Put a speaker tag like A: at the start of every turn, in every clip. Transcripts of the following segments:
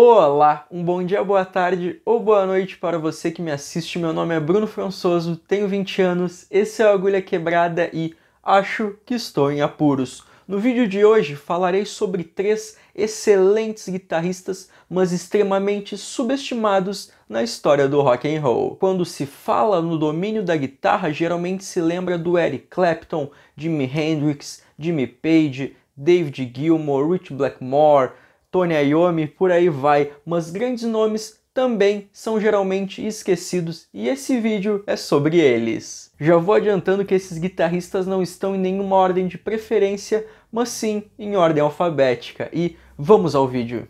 A: Olá, um bom dia, boa tarde ou boa noite para você que me assiste. Meu nome é Bruno Françoso, tenho 20 anos, esse é o Agulha Quebrada e acho que estou em apuros. No vídeo de hoje falarei sobre três excelentes guitarristas, mas extremamente subestimados na história do rock and roll. Quando se fala no domínio da guitarra, geralmente se lembra do Eric Clapton, Jimi Hendrix, Jimmy Page, David Gilmour, Rich Blackmore, Tony Iommi, por aí vai, mas grandes nomes também são geralmente esquecidos e esse vídeo é sobre eles. Já vou adiantando que esses guitarristas não estão em nenhuma ordem de preferência, mas sim em ordem alfabética. E vamos ao vídeo!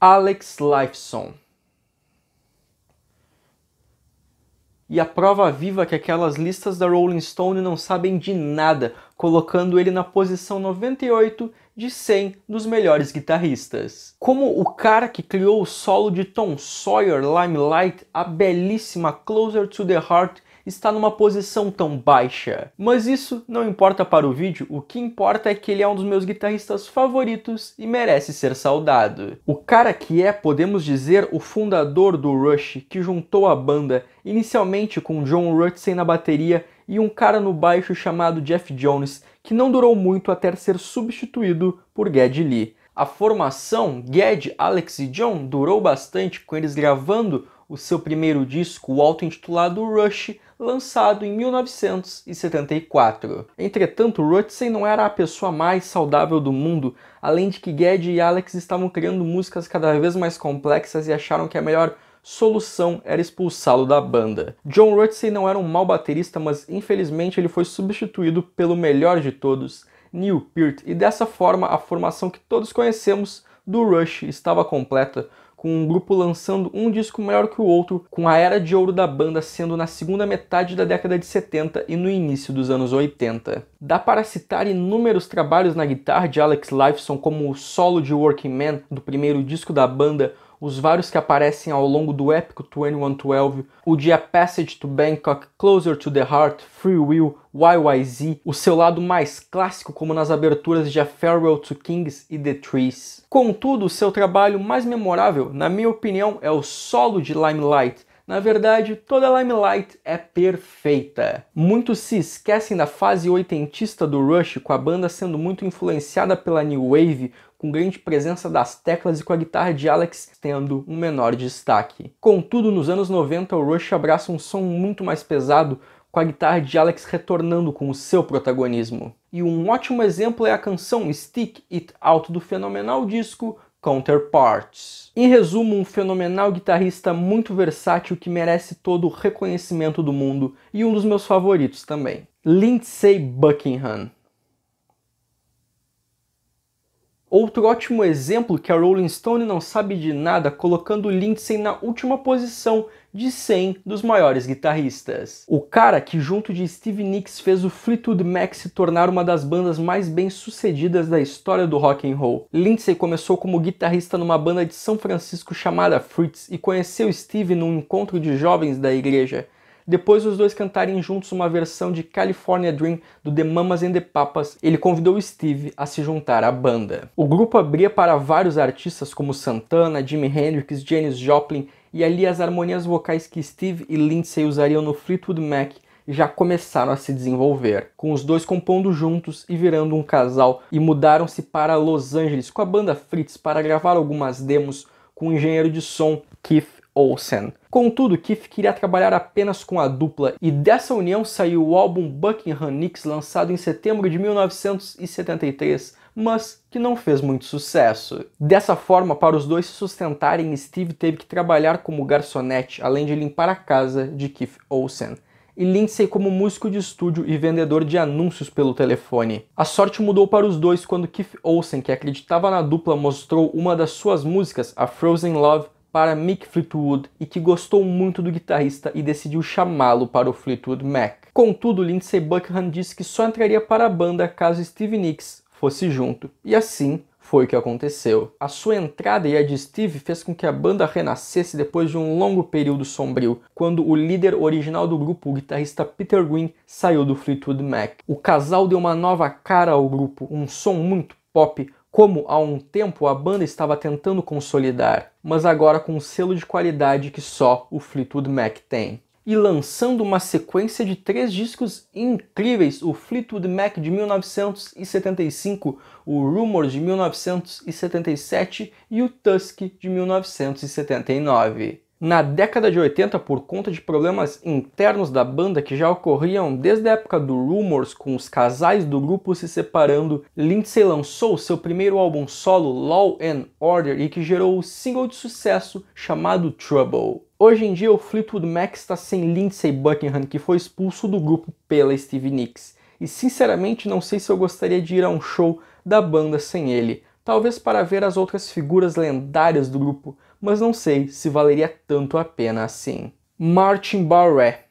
A: Alex Lifeson e a prova viva é que aquelas listas da Rolling Stone não sabem de nada, colocando ele na posição 98 de 100 dos melhores guitarristas. Como o cara que criou o solo de Tom Sawyer Limelight, a belíssima Closer to the Heart está numa posição tão baixa. Mas isso não importa para o vídeo, o que importa é que ele é um dos meus guitarristas favoritos e merece ser saudado. O cara que é, podemos dizer, o fundador do Rush, que juntou a banda inicialmente com John Rutzen na bateria e um cara no baixo chamado Jeff Jones, que não durou muito até ser substituído por Ged Lee. A formação Ged, Alex e John durou bastante, com eles gravando o seu primeiro disco, o auto-intitulado Rush, lançado em 1974. Entretanto, Rutsey não era a pessoa mais saudável do mundo, além de que Ged e Alex estavam criando músicas cada vez mais complexas e acharam que a melhor solução era expulsá-lo da banda. John Rutsey não era um mau baterista, mas infelizmente ele foi substituído pelo melhor de todos, Neil Peart, e dessa forma a formação que todos conhecemos do Rush estava completa, com um grupo lançando um disco melhor que o outro, com a era de ouro da banda sendo na segunda metade da década de 70 e no início dos anos 80. Dá para citar inúmeros trabalhos na guitarra de Alex Lifeson, como o solo de Working Man do primeiro disco da banda, os vários que aparecem ao longo do épico 2112, o dia Passage to Bangkok, Closer to the Heart, Free Will, YYZ, o seu lado mais clássico como nas aberturas de A Farewell to Kings e The Trees. Contudo, o seu trabalho mais memorável, na minha opinião, é o solo de Limelight, na verdade, toda Limelight é perfeita. Muitos se esquecem da fase oitentista do Rush, com a banda sendo muito influenciada pela New Wave, com grande presença das teclas e com a guitarra de Alex tendo um menor destaque. Contudo, nos anos 90, o Rush abraça um som muito mais pesado, com a guitarra de Alex retornando com o seu protagonismo. E um ótimo exemplo é a canção Stick It Out do fenomenal disco Counterparts. Em resumo, um fenomenal guitarrista muito versátil que merece todo o reconhecimento do mundo e um dos meus favoritos também. Lindsey Buckingham. Outro ótimo exemplo que a Rolling Stone não sabe de nada colocando Lindsey na última posição de 100 dos maiores guitarristas. O cara que junto de Steve Nicks fez o Fleetwood Mac se tornar uma das bandas mais bem-sucedidas da história do rock and roll. Lindsey começou como guitarrista numa banda de São Francisco chamada Fritz e conheceu Steve num encontro de jovens da igreja depois dos dois cantarem juntos uma versão de California Dream do The Mamas and the Papas, ele convidou Steve a se juntar à banda. O grupo abria para vários artistas como Santana, Jimi Hendrix, Janis Joplin e ali as harmonias vocais que Steve e Lindsay usariam no Fleetwood Mac já começaram a se desenvolver, com os dois compondo juntos e virando um casal, e mudaram-se para Los Angeles com a banda Fritz para gravar algumas demos com o engenheiro de som Keith Olsen. Contudo, Keith queria trabalhar apenas com a dupla e dessa união saiu o álbum Buckingham Nicks lançado em setembro de 1973, mas que não fez muito sucesso. Dessa forma, para os dois se sustentarem, Steve teve que trabalhar como garçonete, além de limpar a casa de Keith Olsen e Lindsay como músico de estúdio e vendedor de anúncios pelo telefone. A sorte mudou para os dois quando Keith Olsen, que acreditava na dupla, mostrou uma das suas músicas, a Frozen Love, para Mick Fleetwood e que gostou muito do guitarrista e decidiu chamá-lo para o Fleetwood Mac. Contudo, Lindsey Buckingham disse que só entraria para a banda caso Steve Nicks fosse junto, e assim foi o que aconteceu. A sua entrada e a de Steve fez com que a banda renascesse depois de um longo período sombrio, quando o líder original do grupo, o guitarrista Peter Green, saiu do Fleetwood Mac. O casal deu uma nova cara ao grupo, um som muito pop, como há um tempo a banda estava tentando consolidar, mas agora com um selo de qualidade que só o Fleetwood Mac tem. E lançando uma sequência de três discos incríveis: o Fleetwood Mac de 1975, o Rumors de 1977 e o Tusk de 1979. Na década de 80, por conta de problemas internos da banda que já ocorriam desde a época do Rumors, com os casais do grupo se separando, Lindsay lançou seu primeiro álbum solo, Law and Order, e que gerou o um single de sucesso chamado Trouble. Hoje em dia, o Fleetwood Mac está sem Lindsay Buckingham, que foi expulso do grupo pela Stevie Nicks, e sinceramente não sei se eu gostaria de ir a um show da banda sem ele talvez para ver as outras figuras lendárias do grupo, mas não sei se valeria tanto a pena assim. Martin Barré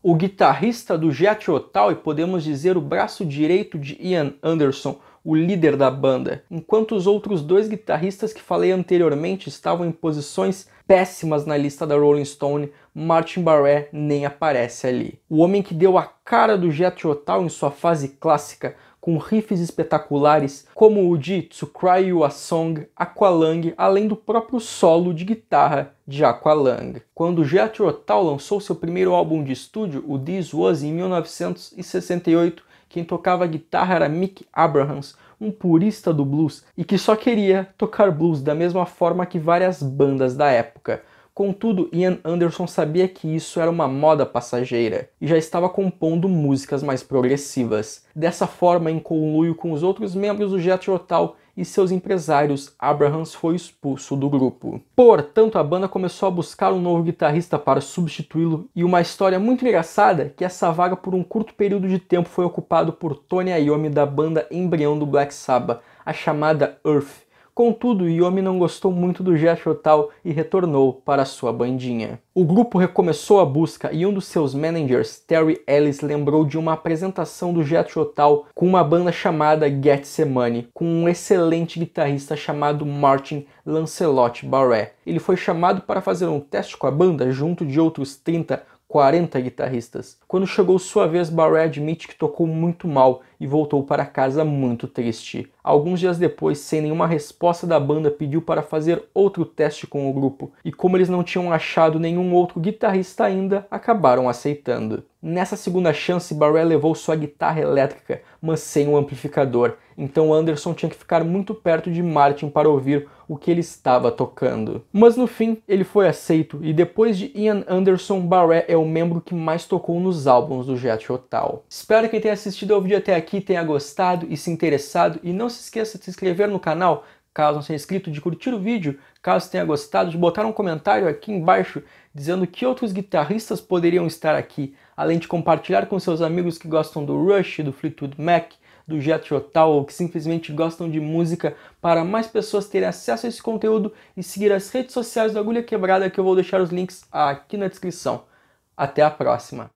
A: O guitarrista do Jet Otal e podemos dizer o braço direito de Ian Anderson, o líder da banda, enquanto os outros dois guitarristas que falei anteriormente estavam em posições péssimas na lista da Rolling Stone, Martin Barré nem aparece ali. O homem que deu a cara do Jet Otal em sua fase clássica, com riffs espetaculares como o de To Cry You a Song, Aqualung, além do próprio solo de guitarra de Aqualung. Quando Jet Rotal lançou seu primeiro álbum de estúdio, o This Was, em 1968, quem tocava guitarra era Mick Abrahams, um purista do blues e que só queria tocar blues da mesma forma que várias bandas da época. Contudo, Ian Anderson sabia que isso era uma moda passageira e já estava compondo músicas mais progressivas. Dessa forma, em conluio com os outros membros do Jet Rotal, e seus empresários, Abrahams foi expulso do grupo. Portanto, a banda começou a buscar um novo guitarrista para substituí-lo, e uma história muito engraçada que essa vaga por um curto período de tempo foi ocupado por Tony Iommi da banda embrião do Black Sabbath, a chamada Earth, Contudo, Yomi não gostou muito do gesto tal e retornou para sua bandinha. O grupo recomeçou a busca e um dos seus managers, Terry Ellis, lembrou de uma apresentação do Jet Total com uma banda chamada Get Money, com um excelente guitarrista chamado Martin Lancelot Barret. Ele foi chamado para fazer um teste com a banda junto de outros 30 40 guitarristas. Quando chegou sua vez, Barré admite que tocou muito mal e voltou para casa muito triste. Alguns dias depois, sem nenhuma resposta da banda, pediu para fazer outro teste com o grupo, e como eles não tinham achado nenhum outro guitarrista ainda, acabaram aceitando. Nessa segunda chance, Barré levou sua guitarra elétrica, mas sem o um amplificador, então Anderson tinha que ficar muito perto de Martin para ouvir o que ele estava tocando. Mas no fim, ele foi aceito, e depois de Ian Anderson, Barré é o membro que mais tocou nos álbuns do Jet Total. Espero que tenha assistido ao vídeo até aqui aqui tenha gostado e se interessado e não se esqueça de se inscrever no canal, caso não seja inscrito, de curtir o vídeo, caso tenha gostado, de botar um comentário aqui embaixo dizendo que outros guitarristas poderiam estar aqui, além de compartilhar com seus amigos que gostam do Rush, do Fleetwood Mac, do Jet Tull ou que simplesmente gostam de música para mais pessoas terem acesso a esse conteúdo e seguir as redes sociais da Agulha Quebrada que eu vou deixar os links aqui na descrição. Até a próxima!